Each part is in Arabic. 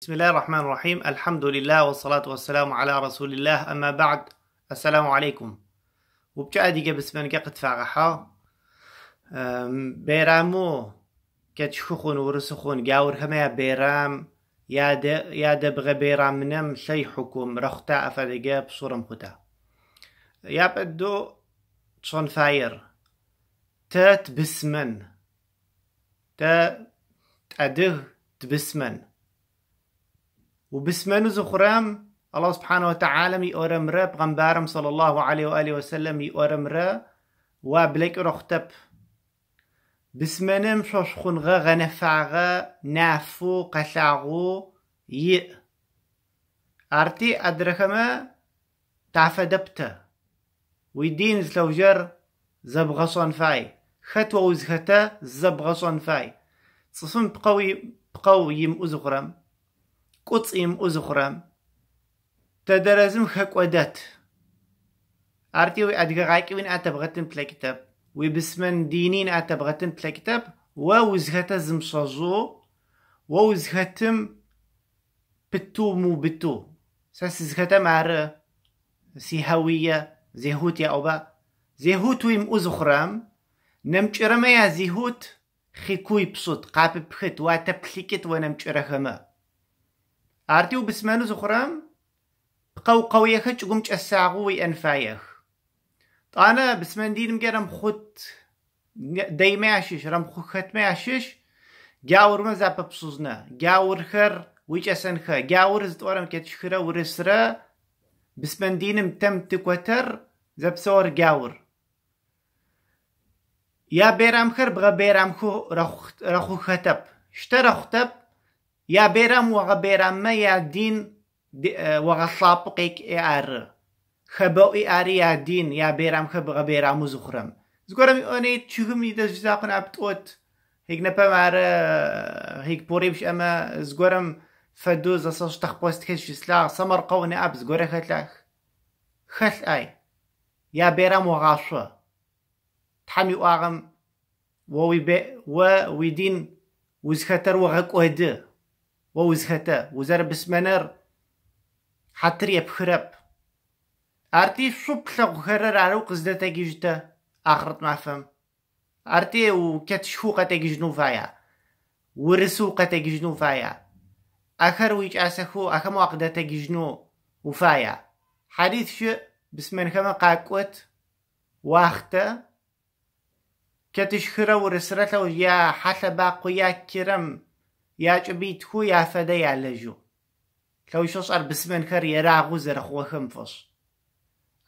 بسم الله الرحمن الرحيم الحمد لله والصلاة والسلام على رسول الله أما بعد السلام عليكم وبتعدي من قد فاغحا بيرامو كتشخون ورسخون جاور هما بيرام يا د يا دبغ بيرام منم شي حكم رختا أفرقا صورة مختا يا بدو تشون فاير تات بسمن تا أده تبسمن و زخرام الله سبحانه وتعالى مي أورم را بغنبارم صلى الله عليه وآله وسلم مي أورم را وابلك رختب بسمنم غنفع غا نافو قسعغو يئ أرتي أدرخما تعفدبتا ويدين زلوجر زبغصن فاي خطوة وزختا زبغصن فاي تصصن بقوي بقوي يم أزغرم قصيم أزخرم تدرزم خكودات أرتي وأدقى غاكي وين أتبغتن تلكتب وبسمن دينين أتبغتن تلكتب ووزغتا زمشاجو ووزغتم بتو مو بتو ساس زغتا معر سي هوية زيهوت يا أوبا زيهوت ويم أزخرم نمچرما يا زيهوت خيكوي بصوت قاب بخت واتا بخيكت ونمچرخما أرتيو بسمانو زخرام قو قويخة جقوم وي انفايخ أنا بسمان دينم جرم خود داي ماشيش رم خود خد ماشيش جاور ما زابا بسوزنا جاور خر ويج أسنخا جاور زد ورم كتشخرا ورسرا بسمان دينم تم تكوتر زاب سور جاور يا بيرام خر بغا بيرام خو رخو خطب شتا رخو خطب يا بيرام وغا بيرام ما يا دين آه، وغا صابقك إعر خبو إعر يا دين يا بيرام بيرم غا بيرام وزخرم زغرم أني تشوفم يدز جزاقن أبتوت هيك نبا مار آه، هيك بوريبش أما زغرم فدوز أصاش تخبوست كيش سلا سمر قوني أب زغرم ختلك خل أي يا بيرم وغاشو تحمي واغم ووي بي ووي دين وزخاتر وغاك وهده ووزهتا وزر بسمنر حتريا يبخرب ارتي صوب لغو خرر عرو قزده جتا اخرت ما فهم ارتي وكات شفوقة تاجي فايا ورسوقة تاجي فايا اخر ويج اسخو اخم وقدة تاجي جنو وفايا حديث شو بسمن خما قاكوت واختا كتش خرا ورسرتا ويا باقو يا كرم یاچبیت خو یافەدەیە لەژوو کەوی شۆس ئەربسمێن کەر ێراغ و زەرخۆخم فۆش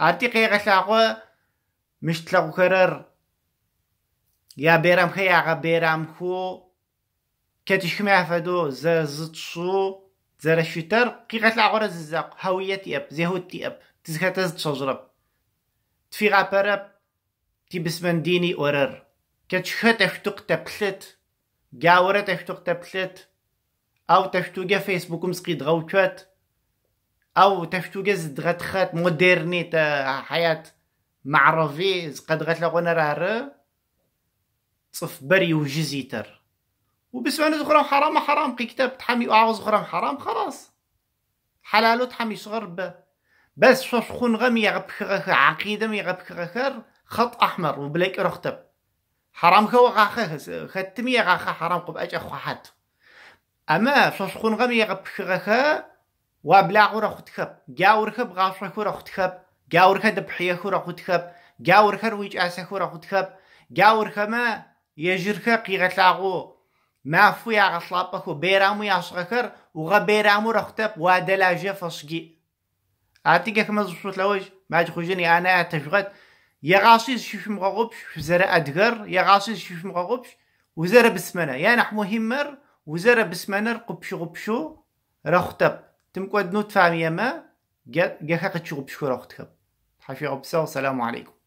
ئارتی قەیغەشاقۆ مشت لەقکەرەر یا بێرەم خە یاغە بێرام خۆ کەتیشکم یافەدۆ زە زت شو زەرەشیتەر قیغەشلاغۆرە ززەق هەویەتی ئەپ زێهوتی ئەپ تزخەتە زت شەژرەپ تفیغاپەرەپ تی بسمەندینی ئۆرەر کەچخەتە شتوق تبلت قاورة تشتوق تبلت أو تشتوق فيسبوك مسقي غوشت أو تشتوق زدغت مديرني تا حياة معرفي قد غت لغونا رهر صف بري وجزيتر وبسمعنا زخرا حرام حرام قي كتاب تحمي أعوز زخرام حرام خلاص حلالو تحمي صغر با بس شخون غم يغبخ عقيدة يغبخ خط أحمر وبلاك رختب حرام خو قاخ ختمي قاخ حرام قب أجا خواحد أما سوسخون غمي غبشغخ وابلاغ را خدخب جاور خب غاصخ را خدخب جاور خد بحيه را خدخب جاور خرويج أسخ را خدخب جاور خما يجرخ قيغتلاغو ما فو يا غصلابك بيرامو يا صغكر بيرامو رختب ودلاجة فصقي أعطيك كما زبط لوج ما تخرجني أنا تشغل يا يغاشي شوفم غوبش وزارة يا يغاشي شوف غوبش وزارة بسمنة يا نح نحمو همر وزارة بسمنة قبشو قبشو رخطب تمكو أدنو تفهم يما جاكا قتشو قبشو رختب حفي غبسة والسلام عليكم